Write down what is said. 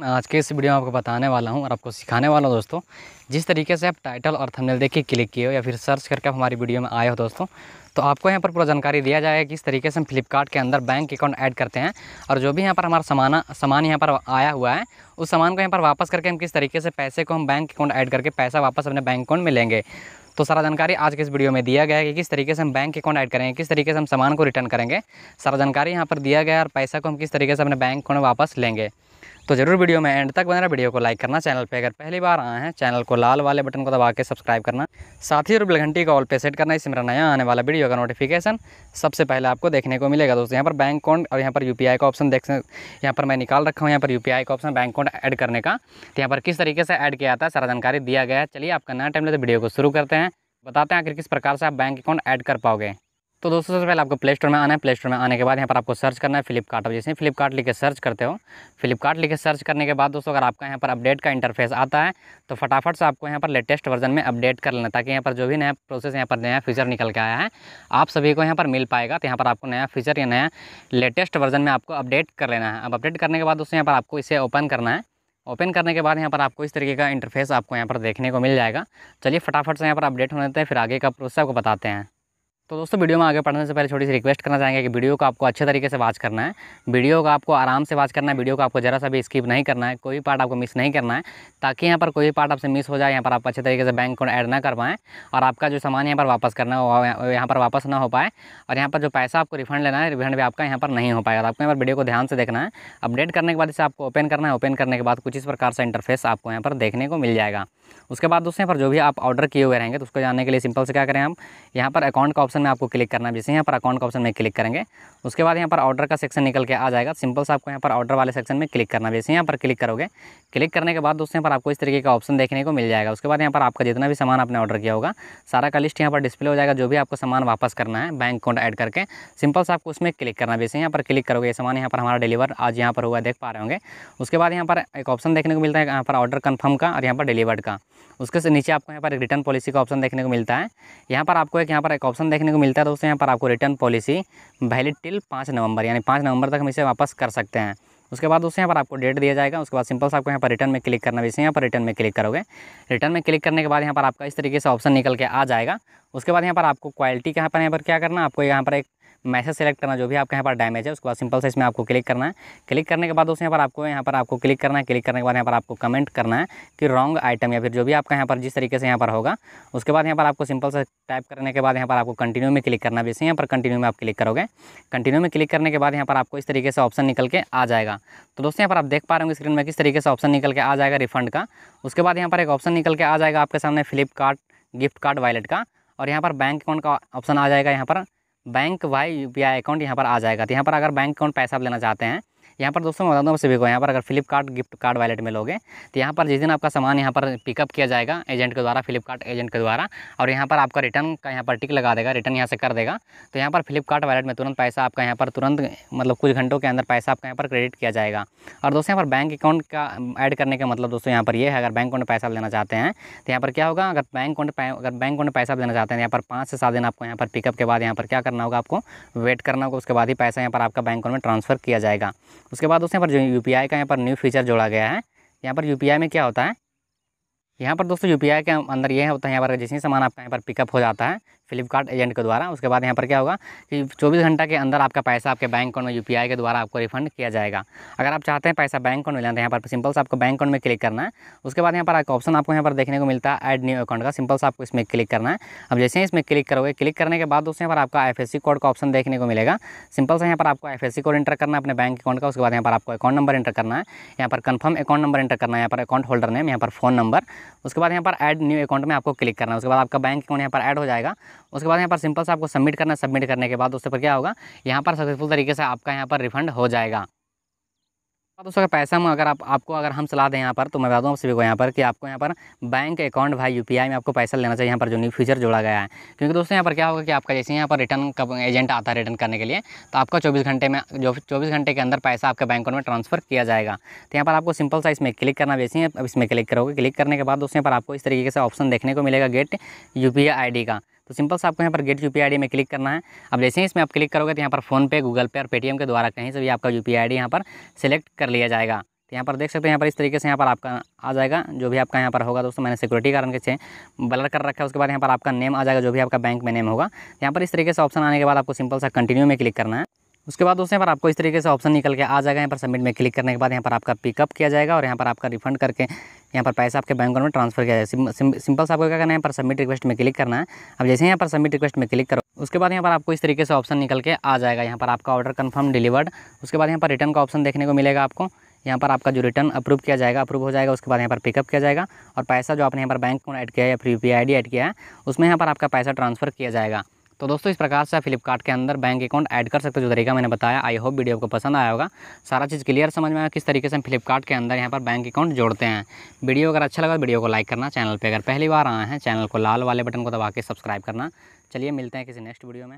मैं आज के इस वीडियो में आपको बताने वाला हूँ और आपको सिखाने वाला हूँ दोस्तों जिस तरीके से आप टाइटल और थंबनेल देख के क्लिक किए हो या फिर सर्च करके आप हमारी वीडियो में आए हो दोस्तों तो आपको यहाँ पर पूरा जानकारी दिया जाएगा कि इस तरीके से हम फ्लिपकार्ट के अंदर बैंक अकाउंट ऐड करते हैं और जो भी यहाँ पर हमारा सामान सामान यहाँ पर आया हुआ है उस सामान को यहाँ पर वापस करके हम किस तरीके से पैसे को हम बैंक अकाउंट ऐड करके पैसा वापस अपने बैंक अकाउंट में लेंगे तो सारा जानकारी आज के इस वीडियो में दिया गया है कि किस तरीके से हम बैंक अकाउंट ऐड करेंगे किस तरीके से हम सामान को रिटर्न करेंगे सारा जानकारी यहाँ पर दिया गया है और पैसा को हम किस तरीके से अपने बैंक अकाउंट में वापस लेंगे तो ज़रूर वीडियो में एंड तक बना वीडियो को लाइक करना चैनल पे अगर पहली बार आए हैं चैनल को लाल वाले बटन को दबा के सब्सक्राइब करना साथ ही जरूर घंटी का ऑल पे सेट करना इससे मेरा नया आने वाला वीडियो का नोटिफिकेशन सबसे पहले आपको देखने को मिलेगा दोस्तों यहाँ पर बैंक अकाउंट और यहाँ पर यू का ऑप्शन देख यहाँ पर मैं निकाल रखा हूँ यहाँ पर यू का ऑप्शन बैंक अकाउंट ऐड करने का तो यहाँ पर किस तरीके से ऐड किया जाता है सारा जानकारी दिया गया है चलिए आपका नया टाइम लेते तो वीडियो को शुरू करते हैं बताते हैं आखिर किस प्रकार से आप बैंक अकाउंट ऐड कर पाओगे तो दोस्तों सबसे पहले आपको प्ले स्टोर में आना है प्ले स्टोर में आने के बाद यहाँ पर आपको सर्च करना है फ्लिपकार्ट अब जैसे फ्लिपकार्ट लिख के सर्च करते हो फ्लिपकार्ट लिख के सर्च करने के बाद दोस्तों अगर आपका यहाँ पर अपडेट का इंटरफेस आता है तो फटाफट से आपको यहाँ पर लेटेस्ट वर्जन में अपडेट कर लेना ताकि यहाँ पर जो भी नया प्रोसेस यहाँ पर नया फीचर निकल के आया है आप सभी को यहाँ पर मिल पाएगा तो यहाँ पर आपको नया फीचर या नया लेटेस्ट वर्जन में आपको अपडेट कर लेना है अब अपडेट करने के बाद दोस्तों यहाँ पर आपको इसे ओपन करना है ओपन करने के बाद यहाँ पर आपको इस तरीके का इंटरफेस आपको यहाँ पर देखने को मिल जाएगा चलिए फटाफट से यहाँ पर अपडेट होने देते हैं फिर आगे का प्रोसेस आपको बताते हैं तो दोस्तों वीडियो में आगे पढ़ने से पहले छोटी सी रिक्वेस्ट करना चाहेंगे कि वीडियो को आपको अच्छे तरीके से वाच करना है वीडियो को आपको आराम से वाच करना है वीडियो को आपको ज़रा सा भी स्किप नहीं करना है कोई भी पार्ट आपको मिस नहीं करना है ताकि यहाँ पर कोई भी पार्ट आपसे मिस हो जाए यहाँ पर आप अच्छे तरीके से बैंक अकाउंट ऐड ना कर पाएँ और आपका जो सामान यहाँ पर वापस करना है वो यहाँ पर वापस ना हो पाए और यहाँ पर जो पैसा आपको रिफंड लेना है रिफंड भी आपका यहाँ पर नहीं हो पाएगा तो आपको यहाँ पर वीडियो को ध्यान से देखना है अपडेट करने के बाद इसे आपको ओपन करना है ओपन करने के बाद कुछ इस प्रकार से इंटरफेस आपको यहाँ पर देखने को मिल जाएगा उसके बाद दोस्तों यहाँ पर जो भी आप ऑर्डर किए हुए रहेंगे तो उसको जानने के लिए सिंपल से क्या करें हम यहाँ पर अकाउंट का ऑप्शन में आपको क्लिक करना है जैसे यहाँ पर अकाउंट का ऑप्शन में क्लिक करेंगे उसके बाद यहाँ पर ऑर्डर का सेक्शन निकल के आ जाएगा सिंपल से आपको यहाँ पर ऑर्डर वाले सेक्शन में क्लिक करना है जैसे यहाँ पर क्लिक करोगे क्लिक करने के बाद दोस्तों यहाँ पर आपको इस तरीके का ऑप्शन देखने को मिल जाएगा उसके बाद यहाँ पर आपका जितना भी सामान आपने ऑर्डर किया होगा सारा का लिस्ट यहाँ पर डिस्प्ले हो जाएगा जो भी आपको सामान वापस करना है बैंक अकाउंट ऐड करके सिंपल से आपको उसमें क्लिक करना जैसे यहाँ पर क्लिक करोगे ये सामान यहाँ पर हमारा डिलीवर आज यहाँ पर हुआ देख पा रहे होंगे उसके बाद यहाँ पर एक ऑप्शन देखने को मिलता है यहाँ पर ऑर्डर कन्फर्म का और यहाँ पर डिलीवर का होगा उसके से नीचे आपको यहाँ पर एक रिटर्न पॉलिसी का ऑप्शन देखने को मिलता है यहाँ पर आपको एक यहाँ पर एक ऑप्शन देखने को मिलता है दोस्तों यहाँ पर आपको रिटर्न पॉलिसी वैलिड टिल पाँच नवंबर यानी पाँच नवंबर तक हम इसे वापस कर सकते हैं उसके बाद दोस्तों यहाँ पर आपको डेट दिया जाएगा उसके बाद सिंपल से आपको यहाँ पर रिटर्न में क्लिक करना जैसे यहाँ पर रिटर्न में क्लिक करोगे रिटर्न में क्लिक करने के बाद यहाँ पर आपका इस तरीके से ऑप्शन निकल के आ जाएगा उसके बाद यहाँ पर आपको क्वालिटी के यहाँ पर यहाँ पर क्या करना आपको यहाँ पर एक मैसेज सेलेक्ट करना जो भी आपके यहाँ पर डैमेज है उसके बाद सिंपल से इसमें आपको क्लिक करना है क्लिक करने के बाद दोस्तों यहाँ पर आपको यहाँ पर आपको क्लिक करना है क्लिक करने के बाद यहाँ पर आपको कमेंट करना है कि रॉन्ग आइटम या फिर जो भी आपका यहाँ पर जिस तरीके से यहाँ पर होगा उसके बाद यहाँ पर आपको सिंपल से टाइप करने के बाद यहाँ पर आपको कंटिन्यू में क्लिक करना है जैसे यहाँ पर कंटिन्यू में आप क्लिक करोगे कंटिन्यू में क्लिक करने के बाद यहाँ पर आपको इस तरीके से ऑप्शन निकल के आ जाएगा तो दोस्तों यहाँ पर आप देख पा रहे होंगे स्क्रीन में किस तरीके से ऑप्शन निकल के आ जाएगा रिफंड का उसके बाद यहाँ पर एक ऑप्शन निकल के आ जाएगा आपके सामने फ्लिपकार्ट गिफ्ट कार्ड वॉलेट का और यहाँ पर बैंक अकाउंट का ऑप्शन आ जाएगा यहाँ पर बैंक वाई यू अकाउंट यहाँ पर आ जाएगा तो यहाँ पर अगर बैंक अकाउंट पैसा आप लेना चाहते हैं यहाँ पर दोस्तों मैं बता दूँ आप सभी को यहाँ पर अगर फ्लिपकार्ट गिफ्ट कार्ड वैलेट में लोगे तो यहाँ पर जिस दिन आपका सामान यहाँ पर पिकअप किया जाएगा एजेंट के द्वारा फ्लिपकार्ट एजेंट के द्वारा और यहाँ पर आपका रिटर्न का यहाँ पर टिक लगा देगा रिटर्न यहाँ से कर देगा तो यहाँ पर फ्लिपकार्ट वैलेट में तुरंत पैसा आपका यहाँ पर तुरंत मतलब कुछ घंटों के अंदर पैसा आपका यहाँ पर क्रेडिट किया जाएगा और दोस्तों यहाँ पर बैंक अकाउंट का ऐड करने का मतलब दोस्तों यहाँ पर ये है अगर बैंक अकाउंट पैसा लेना चाहते हैं तो यहाँ पर क्या होगा अगर बैंक अकाउंट अगर बैंक अकाउंट पैसा लेना चाहते हैं यहाँ पर पाँच से सात दिन आपको यहाँ पर पिकअप के बाद यहाँ पर क्या करना होगा आपको वेट करना होगा उसके बाद ही पैसा यहाँ पर आपका बैंक अकाउंट में ट्रांसफ़र किया जाएगा उसके बाद दोस्तों यहाँ पर जो यू का यहाँ पर न्यू फीचर जोड़ा गया है यहाँ पर यू में क्या होता है यहाँ पर दोस्तों यू के अंदर ये होता है यहाँ पर जैसे ही सामान आपका यहाँ पर पिकअप हो जाता है फ्लिपकार्ट एजेंट के द्वारा उसके बाद यहाँ पर क्या होगा कि 24 घंटा के अंदर आपका पैसा आपके बैंक अकाउंट में यू के द्वारा आपको रिफंड किया जाएगा अगर आप चाहते हैं पैसा बैंक अकाउंट में लेना तो यहाँ पर सिंपल से आपको बैंक अकाउंट में क्लिक करना है उसके बाद यहाँ पर एक ऑप्शन आपको यहाँ पर देखने को मिलता है एड न्यू अकाउंट का सिंपल से आपको इसमें क्लिक करना है अब जैसे ही इसमें क्लिक करोगे क्लिक करने के बाद दोस्तों यहाँ पर आपका एफ कोड का ऑप्शन देखने को मिलेगा सिंपल से यहाँ पर आपको एफ कोड इंटर करना है अपने बैंक अकाउंट का उसके बाद यहाँ पर आपको अकाउंट नंबर इंटर करना है यहाँ पर कन्फर्म अकाउंट नंबर इंटर करना है यहाँ पर अकाउंट होल्डर नेम यहाँ पर फोन नंबर उसके बाद यहाँ पर एड न्यू अकाउंट में आपको क्लिक करना है उसके बाद आपका बैंक अकाउंट यहाँ पर एड हो जाएगा उसके बाद यहाँ पर सिंपल से आपको सबमिट करना सबमिट करने के बाद उसके पर क्या होगा यहाँ पर सक्सेसफुल तरीके से आपका यहाँ पर रिफंड हो जाएगा दोस्तों का पैसा में अगर आप आपको अगर हम सलाह दें यहाँ पर तो मैं बता दूँ आप सभी को यहाँ पर कि आपको यहाँ पर बैंक अकाउंट भाई यूपीआई में आपको पैसा लेना चाहिए यहाँ पर जो न्यू फीचर जोड़ा गया है क्योंकि दोस्तों यहाँ पर क्या होगा कि आपका जैसे यहाँ पर रिटर्न का एजेंट आता है रिटर्न करने के लिए तो आपका चौबीस घंटे में जो चौबीस घंटे के अंदर पैसा आपके बैंक अकाउंट में ट्रांसफर किया जाएगा तो यहाँ पर आपको सिंपल सा इसमें क्लिक करना वैसे ही अब इसमें क्लिक करोगे क्लिक करने के बाद दोस्तों यहाँ पर आपको इस तरीके से ऑप्शन देखने को मिलेगा गेट यू पी का तो सिंपल से आपको यहाँ पर गेट यू पी में क्लिक करना है अब जैसे ही इसमें आप क्लिक करोगे तो यहाँ पर फ़ोनपे गूगल पे और पेटीएम के द्वारा कहीं से भी आपका यू पी आई यहाँ पर सेलेक्ट कर लिया जाएगा तो यहाँ पर देख सकते हैं यहाँ पर इस तरीके से यहाँ पर आपका आ जाएगा जो भी आपका यहाँ पर होगा दोस्तों मैंने सिक्योरिटी कारण के ब्लर कर रखा है उसके बाद यहाँ पर आपका नेम आ जाएगा जो भी आपका बैंक में नेम होगा तो यहाँ पर इस तरीके से ऑप्शन आने के बाद आपको सिंपल सा कंटिन्यू में क्लिक करना है उसके बाद दोस्तों यहाँ पर आपको इस तरीके से ऑप्शन निकल के आ जाएगा यहाँ पर सबमिट में क्लिक करने के बाद यहाँ पर आपका पिकअप किया जाएगा और यहाँ पर आपका रिफंड करके यहाँ पर पैसा आपके बैंक अकाउंट में ट्रांसफर किया जाएगा सिम, सिंपल से आपको क्या करना है यहाँ पर सबमिट रिक्वेस्ट में क्लिक करना है अब जैसे यहाँ पर सबमिट रिक्वेस्ट में क्लिक करो उसके बाद यहाँ पर आपको इस तरीके से ऑप्शन निकल के आ जाएगा यहाँ पर आपका ऑर्डर कन्फर्म डिलीवर्ड उसके बाद यहाँ पर रिटर्न का ऑप्शन देखने को मिलेगा आपको यहाँ पर आपका जो रिटर्न अप्रूव किया जाएगा अप्रूव हो जाएगा उसके बाद यहाँ पर पिकअप किया जाएगा और पैसा जो आपने यहाँ पर बैंक में ऐड किया है या फिर यू ऐड किया है उसमें यहाँ पर आपका पैसा ट्रांसफर किया जाएगा तो दोस्तों इस प्रकार से आप फ्लिपकार्ट के अंदर बैंक अकाउंट ऐड कर सकते हो जो तरीका मैंने बताया आई होप वीडियो आपको पसंद आया होगा सारा चीज़ क्लियर समझ में आया किस तरीके से हम फ्लिपकार्ट के अंदर यहाँ पर बैंक अकाउंट जोड़ते हैं वीडियो अगर अच्छा लगा वीडियो तो को लाइक करना चैनल पर अगर पहली बार आए हैं चैनल को लाल वाले बटन को दबा के सब्सक्राइब करना चलिए मिलते हैं किसी नेक्स्ट वीडियो में